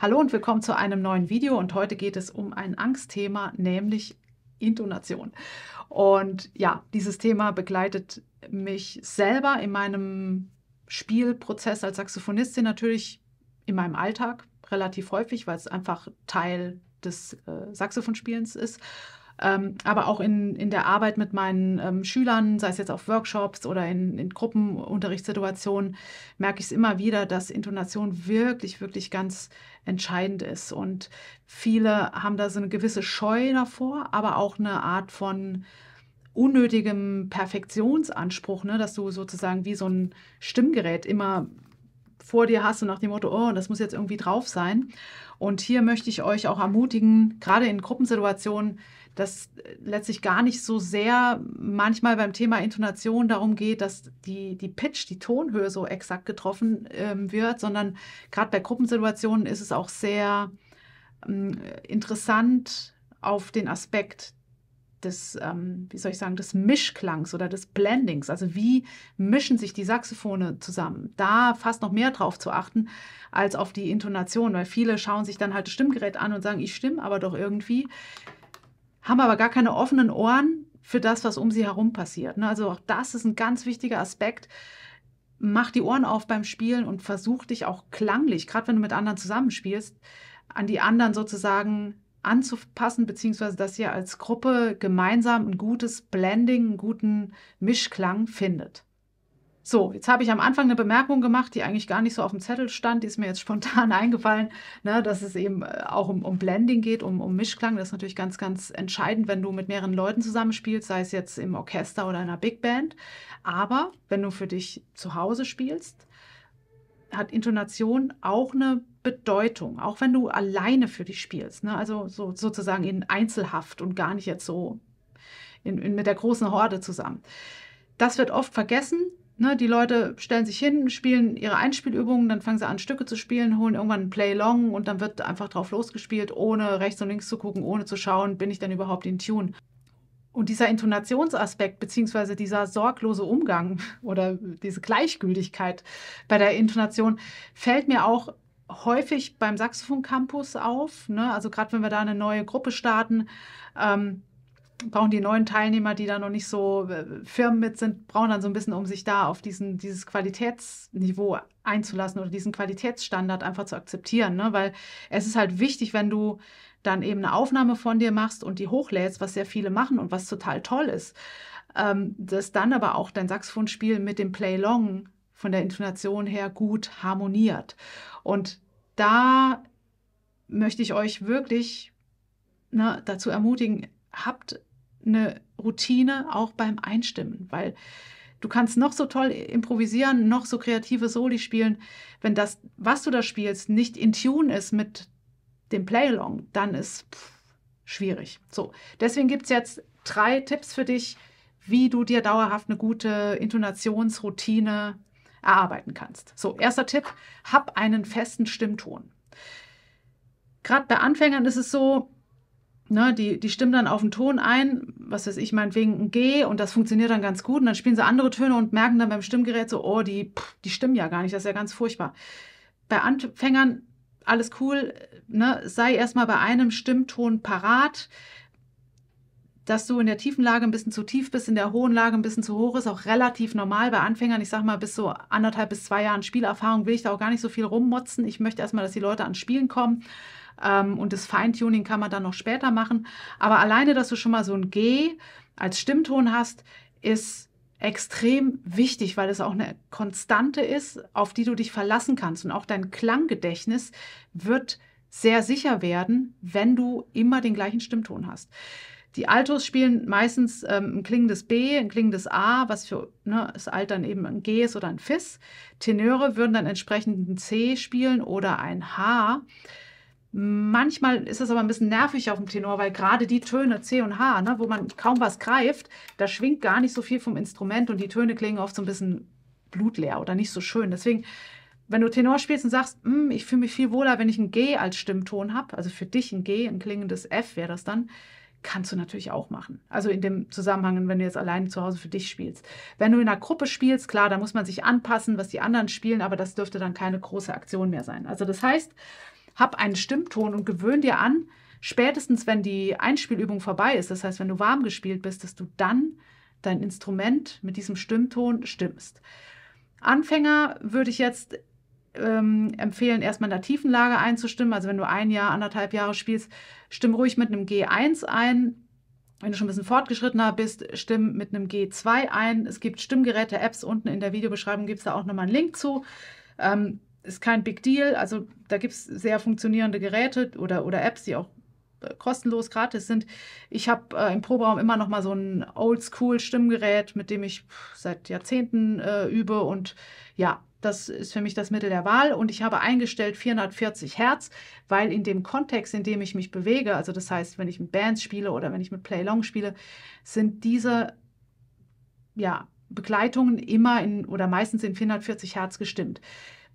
Hallo und willkommen zu einem neuen Video und heute geht es um ein Angstthema, nämlich Intonation. Und ja, dieses Thema begleitet mich selber in meinem Spielprozess als Saxophonistin natürlich in meinem Alltag relativ häufig, weil es einfach Teil des äh, Saxophonspielens ist ähm, aber auch in, in der Arbeit mit meinen ähm, Schülern, sei es jetzt auf Workshops oder in, in Gruppenunterrichtssituationen, merke ich es immer wieder, dass Intonation wirklich, wirklich ganz entscheidend ist. Und viele haben da so eine gewisse Scheu davor, aber auch eine Art von unnötigem Perfektionsanspruch, ne? dass du sozusagen wie so ein Stimmgerät immer vor dir hast und nach dem Motto, oh, das muss jetzt irgendwie drauf sein. Und hier möchte ich euch auch ermutigen, gerade in Gruppensituationen, dass äh, letztlich gar nicht so sehr manchmal beim Thema Intonation darum geht, dass die, die Pitch, die Tonhöhe so exakt getroffen ähm, wird, sondern gerade bei Gruppensituationen ist es auch sehr ähm, interessant auf den Aspekt des, ähm, wie soll ich sagen, des Mischklangs oder des Blendings. Also wie mischen sich die Saxophone zusammen? Da fast noch mehr drauf zu achten als auf die Intonation, weil viele schauen sich dann halt das Stimmgerät an und sagen, ich stimme aber doch irgendwie haben aber gar keine offenen Ohren für das, was um sie herum passiert. Ne? Also auch das ist ein ganz wichtiger Aspekt. Mach die Ohren auf beim Spielen und versuch dich auch klanglich, gerade wenn du mit anderen zusammenspielst, an die anderen sozusagen anzupassen, beziehungsweise dass ihr als Gruppe gemeinsam ein gutes Blending, einen guten Mischklang findet. So, jetzt habe ich am Anfang eine Bemerkung gemacht, die eigentlich gar nicht so auf dem Zettel stand, die ist mir jetzt spontan eingefallen, ne, dass es eben äh, auch um, um Blending geht, um, um Mischklang. Das ist natürlich ganz, ganz entscheidend, wenn du mit mehreren Leuten zusammenspielst, sei es jetzt im Orchester oder in einer Big Band. Aber wenn du für dich zu Hause spielst, hat Intonation auch eine Bedeutung, auch wenn du alleine für dich spielst. Ne? Also so, sozusagen in Einzelhaft und gar nicht jetzt so in, in, mit der großen Horde zusammen. Das wird oft vergessen. Ne, die Leute stellen sich hin, spielen ihre Einspielübungen, dann fangen sie an, Stücke zu spielen, holen irgendwann einen Play-Long und dann wird einfach drauf losgespielt, ohne rechts und links zu gucken, ohne zu schauen, bin ich denn überhaupt in Tune. Und dieser Intonationsaspekt, beziehungsweise dieser sorglose Umgang oder diese Gleichgültigkeit bei der Intonation, fällt mir auch häufig beim Saxophon-Campus auf. Ne? Also gerade wenn wir da eine neue Gruppe starten, ähm, brauchen die neuen Teilnehmer, die da noch nicht so äh, Firmen mit sind, brauchen dann so ein bisschen, um sich da auf diesen, dieses Qualitätsniveau einzulassen oder diesen Qualitätsstandard einfach zu akzeptieren. Ne? Weil es ist halt wichtig, wenn du dann eben eine Aufnahme von dir machst und die hochlädst, was sehr viele machen und was total toll ist, ähm, dass dann aber auch dein Saxophonspiel mit dem Playlong von der Intonation her gut harmoniert. Und da möchte ich euch wirklich ne, dazu ermutigen, habt eine Routine auch beim Einstimmen, weil du kannst noch so toll improvisieren, noch so kreative Soli spielen, wenn das, was du da spielst, nicht in Tune ist mit dem Playalong, dann ist pff, schwierig. So, deswegen gibt es jetzt drei Tipps für dich, wie du dir dauerhaft eine gute Intonationsroutine erarbeiten kannst. So, erster Tipp, hab einen festen Stimmton. Gerade bei Anfängern ist es so, Ne, die, die stimmen dann auf den Ton ein, was weiß ich, meinetwegen ein G und das funktioniert dann ganz gut. Und dann spielen sie andere Töne und merken dann beim Stimmgerät so, oh, die, die stimmen ja gar nicht, das ist ja ganz furchtbar. Bei Anfängern alles cool, ne, sei erstmal bei einem Stimmton parat, dass du in der tiefen Lage ein bisschen zu tief bist, in der hohen Lage ein bisschen zu hoch ist, auch relativ normal bei Anfängern. Ich sag mal, bis so anderthalb bis zwei Jahren Spielerfahrung will ich da auch gar nicht so viel rummotzen. Ich möchte erstmal, dass die Leute ans Spielen kommen. Ähm, und das Feintuning kann man dann noch später machen. Aber alleine, dass du schon mal so ein G als Stimmton hast, ist extrem wichtig, weil es auch eine Konstante ist, auf die du dich verlassen kannst. Und auch dein Klanggedächtnis wird sehr sicher werden, wenn du immer den gleichen Stimmton hast. Die Altos spielen meistens ähm, ein klingendes B, ein klingendes A, was für ne, das Alt dann eben ein G ist oder ein Fis. Tenöre würden dann entsprechend ein C spielen oder ein H. Manchmal ist das aber ein bisschen nervig auf dem Tenor, weil gerade die Töne C und H, ne, wo man kaum was greift, da schwingt gar nicht so viel vom Instrument und die Töne klingen oft so ein bisschen blutleer oder nicht so schön. Deswegen, wenn du Tenor spielst und sagst, hm, ich fühle mich viel wohler, wenn ich ein G als Stimmton habe, also für dich ein G, ein klingendes F wäre das dann, kannst du natürlich auch machen. Also in dem Zusammenhang, wenn du jetzt alleine zu Hause für dich spielst. Wenn du in einer Gruppe spielst, klar, da muss man sich anpassen, was die anderen spielen, aber das dürfte dann keine große Aktion mehr sein. Also das heißt, hab einen Stimmton und gewöhn dir an, spätestens wenn die Einspielübung vorbei ist, das heißt, wenn du warm gespielt bist, dass du dann dein Instrument mit diesem Stimmton stimmst. Anfänger würde ich jetzt ähm, empfehlen, erstmal in der Tiefenlage einzustimmen. Also wenn du ein Jahr, anderthalb Jahre spielst, stimm ruhig mit einem G1 ein. Wenn du schon ein bisschen fortgeschrittener bist, stimm mit einem G2 ein. Es gibt Stimmgeräte, Apps unten in der Videobeschreibung gibt es da auch nochmal einen Link zu. Ähm, ist kein Big Deal. Also da gibt es sehr funktionierende Geräte oder, oder Apps, die auch äh, kostenlos gratis sind. Ich habe äh, im Proberaum immer noch mal so ein Oldschool Stimmgerät, mit dem ich seit Jahrzehnten äh, übe und ja, das ist für mich das Mittel der Wahl und ich habe eingestellt 440 Hertz, weil in dem Kontext, in dem ich mich bewege, also das heißt, wenn ich mit Bands spiele oder wenn ich mit Playlong spiele, sind diese ja, Begleitungen immer in oder meistens in 440 Hertz gestimmt.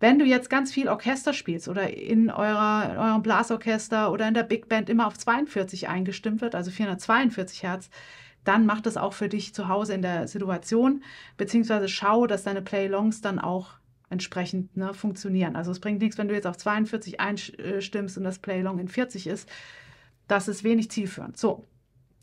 Wenn du jetzt ganz viel Orchester spielst oder in, eurer, in eurem Blasorchester oder in der Big Band immer auf 42 eingestimmt wird, also 442 Hertz, dann mach das auch für dich zu Hause in der Situation, beziehungsweise schau, dass deine Playlongs dann auch entsprechend ne, funktionieren. Also es bringt nichts, wenn du jetzt auf 42 einstimmst und das Playlong in 40 ist. Das ist wenig zielführend. So,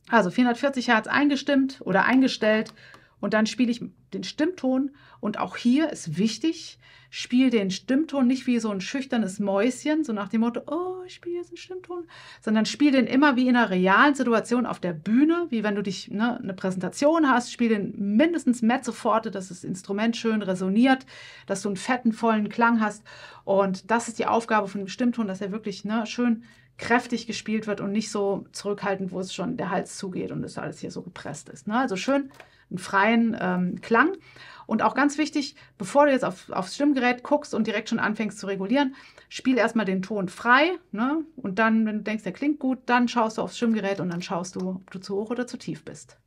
also 440 Hertz eingestimmt oder eingestellt und dann spiele ich den Stimmton. Und auch hier ist wichtig, spiel den Stimmton nicht wie so ein schüchternes Mäuschen, so nach dem Motto, oh, ich spiele jetzt einen Stimmton, sondern spiel den immer wie in einer realen Situation auf der Bühne, wie wenn du dich ne, eine Präsentation hast, spiel den mindestens mehr sofort, dass das Instrument schön resoniert, dass du einen fetten, vollen Klang hast. Und das ist die Aufgabe von dem Stimmton, dass er wirklich ne, schön kräftig gespielt wird und nicht so zurückhaltend, wo es schon der Hals zugeht und es alles hier so gepresst ist. Ne? Also schön einen freien ähm, Klang. Und auch ganz wichtig, bevor du jetzt auf, aufs Stimmgerät guckst und direkt schon anfängst zu regulieren, spiel erstmal den Ton frei. Ne? Und dann, wenn du denkst, der klingt gut, dann schaust du aufs Stimmgerät und dann schaust du, ob du zu hoch oder zu tief bist.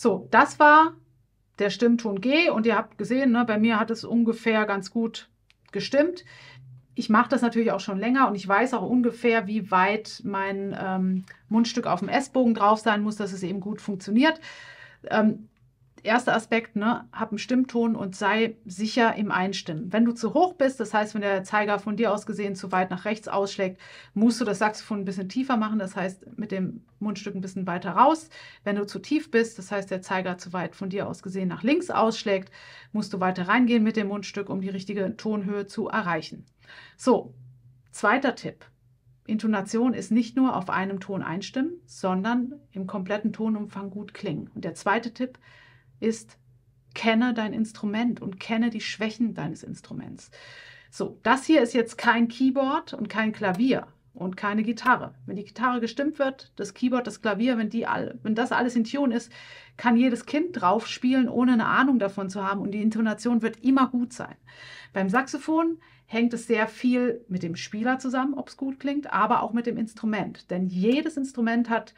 So, das war der Stimmton G und ihr habt gesehen, ne, bei mir hat es ungefähr ganz gut gestimmt. Ich mache das natürlich auch schon länger und ich weiß auch ungefähr, wie weit mein ähm, Mundstück auf dem S-Bogen drauf sein muss, dass es eben gut funktioniert. Ähm, erster Aspekt, ne, hab einen Stimmton und sei sicher im Einstimmen. Wenn du zu hoch bist, das heißt, wenn der Zeiger von dir aus gesehen zu weit nach rechts ausschlägt, musst du das Saxophon ein bisschen tiefer machen, das heißt, mit dem Mundstück ein bisschen weiter raus. Wenn du zu tief bist, das heißt, der Zeiger zu weit von dir aus gesehen nach links ausschlägt, musst du weiter reingehen mit dem Mundstück, um die richtige Tonhöhe zu erreichen. So, zweiter Tipp. Intonation ist nicht nur auf einem Ton einstimmen, sondern im kompletten Tonumfang gut klingen. Und der zweite Tipp, ist, kenne dein Instrument und kenne die Schwächen deines Instruments. So, das hier ist jetzt kein Keyboard und kein Klavier und keine Gitarre. Wenn die Gitarre gestimmt wird, das Keyboard, das Klavier, wenn, die all, wenn das alles in Tune ist, kann jedes Kind drauf spielen, ohne eine Ahnung davon zu haben und die Intonation wird immer gut sein. Beim Saxophon hängt es sehr viel mit dem Spieler zusammen, ob es gut klingt, aber auch mit dem Instrument. Denn jedes Instrument hat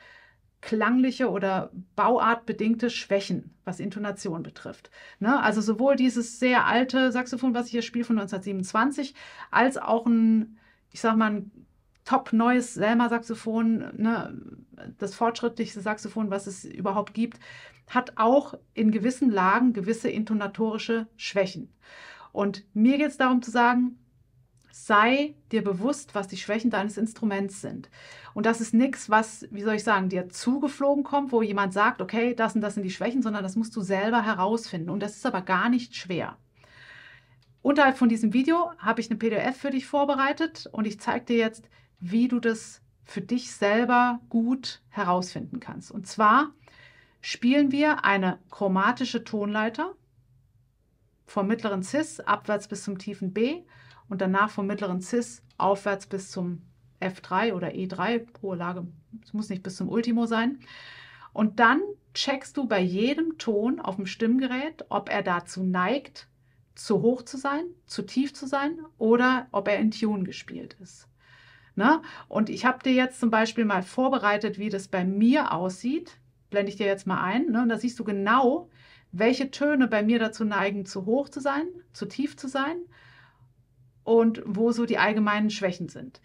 klangliche oder bauartbedingte Schwächen, was Intonation betrifft. Ne? Also sowohl dieses sehr alte Saxophon, was ich hier spiele von 1927, als auch ein, ich sag mal, ein top neues Selmer Saxophon, ne? das fortschrittlichste Saxophon, was es überhaupt gibt, hat auch in gewissen Lagen gewisse intonatorische Schwächen. Und mir geht es darum zu sagen, sei dir bewusst, was die Schwächen deines Instruments sind. Und das ist nichts, was, wie soll ich sagen, dir zugeflogen kommt, wo jemand sagt, okay, das und das sind die Schwächen, sondern das musst du selber herausfinden. Und das ist aber gar nicht schwer. Unterhalb von diesem Video habe ich eine PDF für dich vorbereitet und ich zeige dir jetzt, wie du das für dich selber gut herausfinden kannst. Und zwar spielen wir eine chromatische Tonleiter vom mittleren Cis abwärts bis zum tiefen B und danach vom mittleren CIS aufwärts bis zum F3 oder E3, hohe Lage, es muss nicht bis zum Ultimo sein. Und dann checkst du bei jedem Ton auf dem Stimmgerät, ob er dazu neigt, zu hoch zu sein, zu tief zu sein oder ob er in Tune gespielt ist. Ne? Und ich habe dir jetzt zum Beispiel mal vorbereitet, wie das bei mir aussieht. Blende ich dir jetzt mal ein. Ne? Und da siehst du genau, welche Töne bei mir dazu neigen, zu hoch zu sein, zu tief zu sein und wo so die allgemeinen Schwächen sind.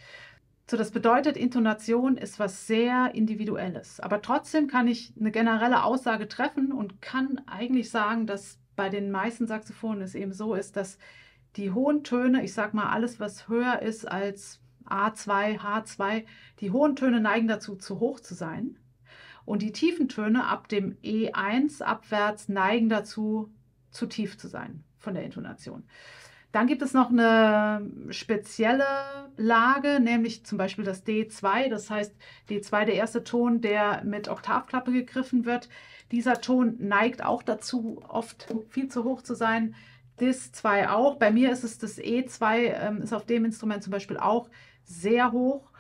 So, das bedeutet, Intonation ist was sehr Individuelles. Aber trotzdem kann ich eine generelle Aussage treffen und kann eigentlich sagen, dass bei den meisten Saxophonen es eben so ist, dass die hohen Töne, ich sag mal alles, was höher ist als A2, H2, die hohen Töne neigen dazu, zu hoch zu sein. Und die tiefen Töne ab dem E1 abwärts neigen dazu, zu tief zu sein von der Intonation. Dann gibt es noch eine spezielle Lage, nämlich zum Beispiel das D2. Das heißt, D2, der erste Ton, der mit Oktavklappe gegriffen wird. Dieser Ton neigt auch dazu, oft viel zu hoch zu sein. Dis 2 auch. Bei mir ist es das E2, ähm, ist auf dem Instrument zum Beispiel auch sehr hoch.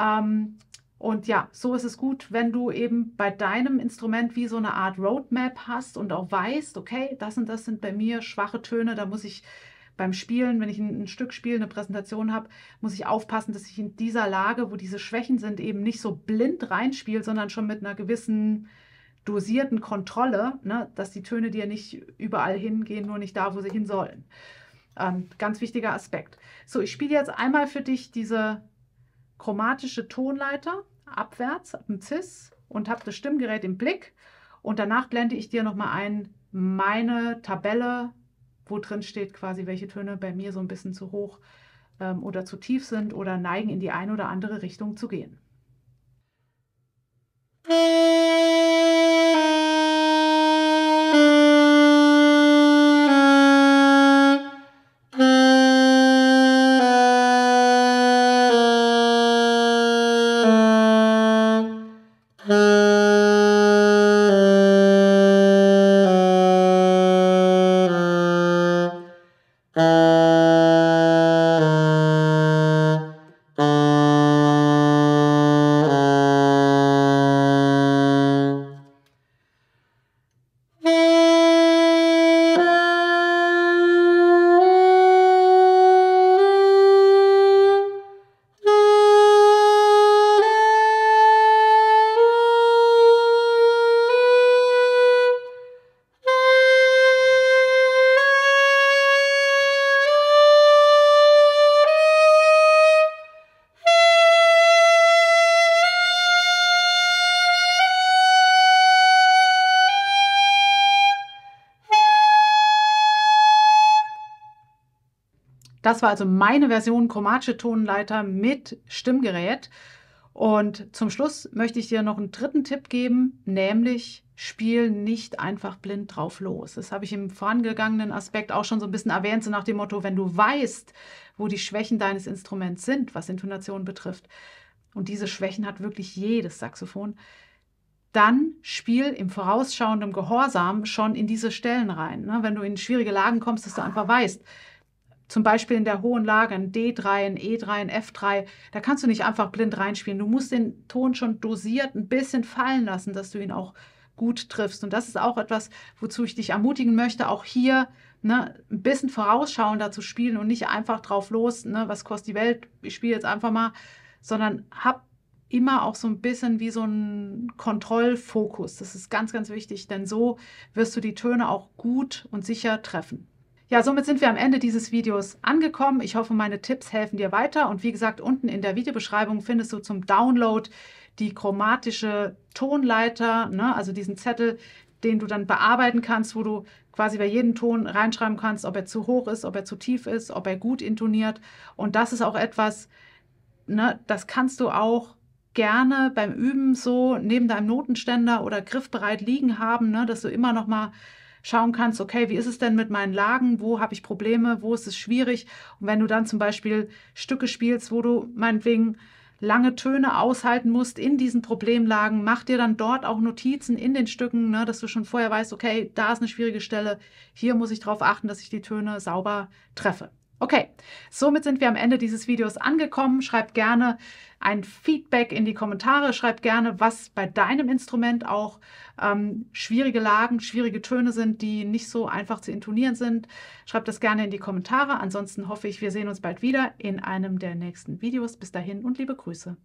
Ähm, und ja, so ist es gut, wenn du eben bei deinem Instrument wie so eine Art Roadmap hast und auch weißt, okay, das und das sind bei mir schwache Töne, da muss ich beim Spielen, wenn ich ein, ein Stück spiele, eine Präsentation habe, muss ich aufpassen, dass ich in dieser Lage, wo diese Schwächen sind, eben nicht so blind reinspiele, sondern schon mit einer gewissen dosierten Kontrolle, ne, dass die Töne dir nicht überall hingehen, nur nicht da, wo sie hin sollen. Ähm, ganz wichtiger Aspekt. So, ich spiele jetzt einmal für dich diese chromatische Tonleiter abwärts ab dem CIS und habe das Stimmgerät im Blick. Und danach blende ich dir nochmal ein, meine Tabelle wo drin steht quasi, welche Töne bei mir so ein bisschen zu hoch ähm, oder zu tief sind oder neigen in die eine oder andere Richtung zu gehen. Das war also meine Version chromatische Tonleiter mit Stimmgerät. Und zum Schluss möchte ich dir noch einen dritten Tipp geben, nämlich spiel nicht einfach blind drauf los. Das habe ich im vorangegangenen Aspekt auch schon so ein bisschen erwähnt, so nach dem Motto, wenn du weißt, wo die Schwächen deines Instruments sind, was Intonation betrifft, und diese Schwächen hat wirklich jedes Saxophon, dann spiel im vorausschauenden Gehorsam schon in diese Stellen rein. Ne? Wenn du in schwierige Lagen kommst, dass du einfach weißt, zum Beispiel in der hohen Lage, ein D3, ein E3, ein F3, da kannst du nicht einfach blind reinspielen. Du musst den Ton schon dosiert ein bisschen fallen lassen, dass du ihn auch gut triffst. Und das ist auch etwas, wozu ich dich ermutigen möchte, auch hier ne, ein bisschen vorausschauender zu spielen und nicht einfach drauf los, ne, was kostet die Welt, ich spiele jetzt einfach mal, sondern hab immer auch so ein bisschen wie so ein Kontrollfokus. Das ist ganz, ganz wichtig, denn so wirst du die Töne auch gut und sicher treffen. Ja, somit sind wir am Ende dieses Videos angekommen. Ich hoffe, meine Tipps helfen dir weiter. Und wie gesagt, unten in der Videobeschreibung findest du zum Download die chromatische Tonleiter, ne? also diesen Zettel, den du dann bearbeiten kannst, wo du quasi bei jedem Ton reinschreiben kannst, ob er zu hoch ist, ob er zu tief ist, ob er gut intoniert. Und das ist auch etwas, ne, das kannst du auch gerne beim Üben so neben deinem Notenständer oder griffbereit liegen haben, ne, dass du immer noch mal schauen kannst, okay, wie ist es denn mit meinen Lagen, wo habe ich Probleme, wo ist es schwierig. Und wenn du dann zum Beispiel Stücke spielst, wo du meinetwegen lange Töne aushalten musst in diesen Problemlagen, mach dir dann dort auch Notizen in den Stücken, ne, dass du schon vorher weißt, okay, da ist eine schwierige Stelle, hier muss ich darauf achten, dass ich die Töne sauber treffe. Okay, somit sind wir am Ende dieses Videos angekommen. Schreib gerne ein Feedback in die Kommentare. Schreib gerne, was bei deinem Instrument auch ähm, schwierige Lagen, schwierige Töne sind, die nicht so einfach zu intonieren sind. Schreib das gerne in die Kommentare. Ansonsten hoffe ich, wir sehen uns bald wieder in einem der nächsten Videos. Bis dahin und liebe Grüße.